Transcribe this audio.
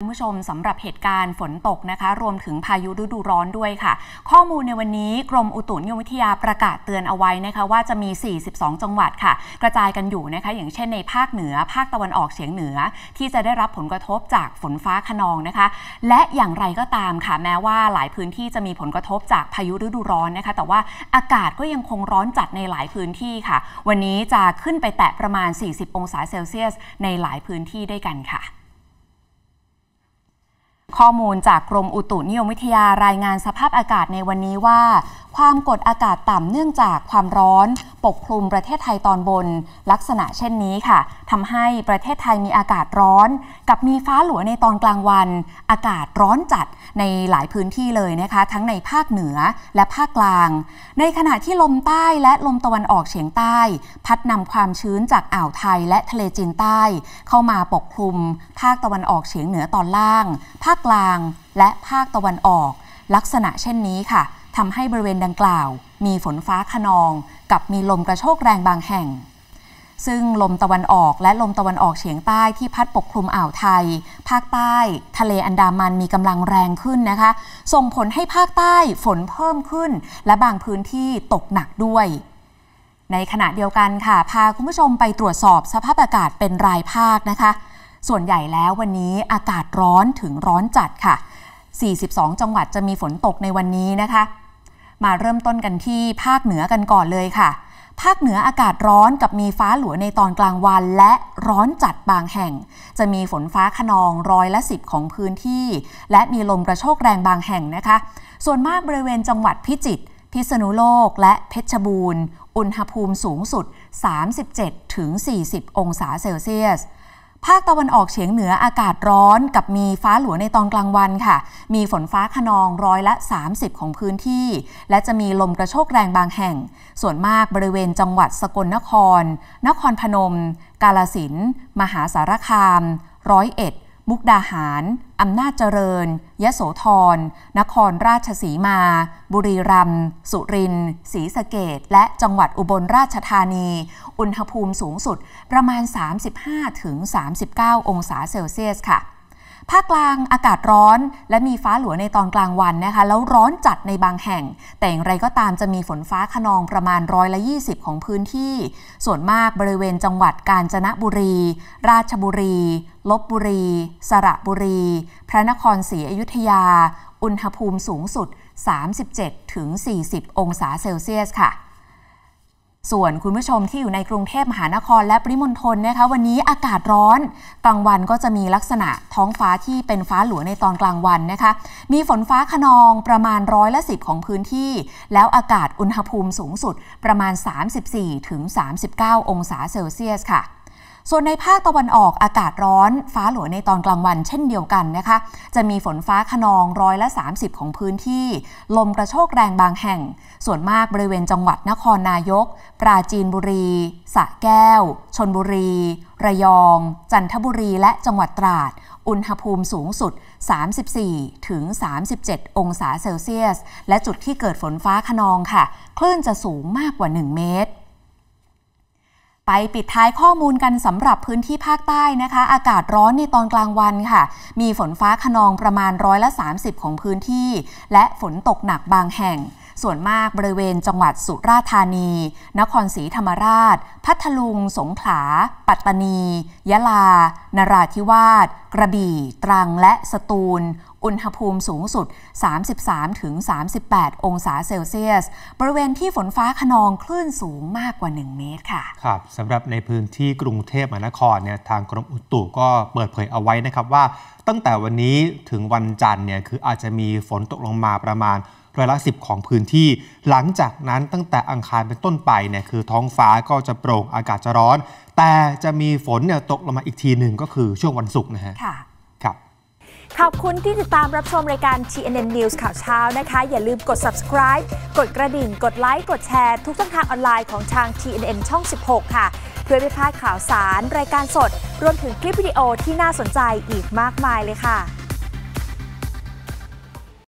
คุณผู้ชมสำหรับเหตุการณ์ฝนตกนะคะ รวมถึงพายุฤดูร้อนด้วยค่ะ ข้อมูลในวันนี้กรมอุตุนิยมวิทยาประกาศเตือนเอาไว้นะคะว่าจะมี 42 จังหวัดค่ะ กระจายกันอยู่นะคะ อย่างเช่นในภาคเหนือภาคตะวันออกเฉียงเหนือ ที่จะได้รับผลกระทบจากฝนฟ้าขนองนะคะ และอย่างไรก็ตามค่ะ แม้ว่าหลายพื้นที่จะมีผลกระทบจากพายุฤดูร้อนนะคะ แต่ว่าอากาศก็ยังคงร้อนจัดในหลายพื้นที่ค่ะ วันนี้จะขึ้นไปแตะประมาณ 40 องศาเซลเซียส ในหลายพื้นที่ด้วยกันค่ะข้อมูลจากกรมอุตุนิยมวิทยารายงานสภาพอากาศในวันนี้ว่าความกดอากาศต่ำเนื่องจากความร้อน ปกคลุมประเทศไทยตอนบนลักษณะเช่นนี้ค่ะทำให้ประเทศไทยมีอากาศร้อน กับมีฟ้าหลัวในตอนกลางวัน อากาศร้อนจัดในหลายพื้นที่เลยนะคะ ทั้งในภาคเหนือและภาคกลาง ในขณะที่ลมใต้และลมตะวันออกเฉียงใต้พัดนำความชื้นจากอ่าวไทยและทะเลจีนใต้ เข้ามาปกคลุมภาคตะวันออกเฉียงเหนือตอนล่าง ภาคกลาง และภาคตะวันออก ลักษณะเช่นนี้ค่ะทำให้บริเวณดังกล่าว มีฝนฟ้าขนอง กับมีลมกระโชกแรงบางแห่ง ซึ่งลมตะวันออกและลมตะวันออกเฉียงใต้ที่พัดปกคลุมอ่าวไทย ภาคใต้ ทะเลอันดามันมีกำลังแรงขึ้นนะคะ ส่งผลให้ภาคใต้ฝนเพิ่มขึ้น และบางพื้นที่ตกหนักด้วย ในขณะเดียวกันค่ะ พาคุณผู้ชมไปตรวจสอบสภาพอากาศเป็นรายภาคนะคะ ส่วนใหญ่แล้ววันนี้อากาศร้อนถึงร้อนจัดค่ะ42 จังหวัดจะมีฝนตกในวันนี้นะคะ มาเริ่มต้นกันที่ภาคเหนือกันก่อนเลยค่ะ ภาคเหนืออากาศร้อนกับมีฟ้าหลัวในตอนกลางวัน และร้อนจัดบางแห่ง จะมีฝนฟ้าขนองร้อยละสิบของพื้นที่ และมีลมกระโชกแรงบางแห่งนะคะ ส่วนมากบริเวณจังหวัดพิจิตรพิษณุโลกและเพชรบูรณ์ อุณหภูมิสูงสุด 37-40 องศาเซลเซียสภาคตะวันออกเฉียงเหนืออากาศร้อนกับมีฟ้าหลัวในตอนกลางวันค่ะ มีฝนฟ้าขนองร้อยละ 30 ของพื้นที่ และจะมีลมกระโชกแรงบางแห่ง ส่วนมากบริเวณจังหวัดสกลนคร นครพนม กาลสินมหาสารคาม ร้อยเอ็ด มุกดาหาร อำนาจเจริญยะโสธร นครราชสีมา บุรีรัมย์สุรินทร์ศรีสะเกดและจังหวัดอุบลราชธานีอุณหภูมิสูงสุดประมาณ 35-39 องศาเซลเซียสค่ะ ภาคกลางอากาศร้อนและมีฟ้าหลัวในตอนกลางวันนะคะแล้วร้อนจัดในบางแห่ง แต่อย่างไรก็ตามจะมีฝนฟ้าขนองประมาณร้อยละ20 ของพื้นที่ ส่วนมากบริเวณจังหวัดกาญจนบุรี ราชบุรี ลบบุรี สระบุรี พระนครศรีอยุธยา อุณหภูมิสูงสุด 37-40 องศาเซลเซียสค่ะส่วนคุณผู้ชมที่อยู่ในกรุงเทพมหานครและปริมณฑลนะคะวันนี้อากาศร้อนกลางวันก็จะมีลักษณะท้องฟ้าที่เป็นฟ้าหลววในตอนกลางวันนะคะมีฝนฟ้าขนองประมาณร้อยละสิบของพื้นที่ แล้วอากาศอุณหภูมิสูงสุดประมาณ 34-39 องศาเซลเซียส ค่ะส่วนในภาคตะวันออกอากาศร้อนฟ้าหลวในตอนกลางวันเช่นเดียวกันนะคะ จะมีฝนฟ้าขนองร้อยละ 30 ของพื้นที่ ลมกระโชกแรงบางแห่ง ส่วนมากบริเวณจังหวัดนครนายก ปราจีนบุรีสระแก้ว ชนบุรี ระยอง จันทบุรีและจังหวัดตราด อุณหภูมิสูงสุด 34 ถึง 37 องศาเซลเซียส และจุดที่เกิดฝนฟ้าขนองค่ะ คลื่นจะสูงมากกว่า 1 เมตรไปปิดท้ายข้อมูลกันสำหรับพื้นที่ภาคใต้นะคะ อากาศร้อนในตอนกลางวันค่ะ มีฝนฟ้าขนองประมาณร้อยละ 30 ของพื้นที่ และฝนตกหนักบางแห่งส่วนมากบริเวณจังหวัดสุราษฎร์ธานี นครศรีธรรมราช พัทลุง สงขลา ปัตตานี ยะลา นราธิวาส กระบี่ ตรังและสตูล อุณหภูมิสูงสุด 33-38 องศาเซลเซียส บริเวณที่ฝนฟ้าขนองคลื่นสูงมากกว่า 1 เมตรค่ะ ครับสำหรับในพื้นที่กรุงเทพมหานครเนี่ยทางกรมอุตุก็เปิดเผยเอาไว้นะครับว่า ตั้งแต่วันนี้ถึงวันจันทร์เนี่ยคืออาจจะมีฝนตกลงมาประมาณร้อยละ10ของพื้นที่หลังจากนั้นตั้งแต่อังคารเป็นต้นไปเนี่ยคือท้องฟ้าก็จะโปร่งอากาศจะร้อน แต่จะมีฝนเนี่ยตกลงมาอีกทีหนึ่งก็คือช่วงวันศุกร์นะฮะ ค่ะครับขอบคุณที่ติดตามรับชมรายการ TNN News ข่าวเช้านะคะ อย่าลืมกด subscribe กดกระดิ่ง กดไลค์กดแชร์ทุกช่องทางออนไลน์ของทาง TNN ช่อง 16 ค่ะ เพื่อไม่พลาดข่าวสารรายการสด รวมถึงคลิปวิดีโอที่น่าสนใจอีกมากมายเลยค่ะ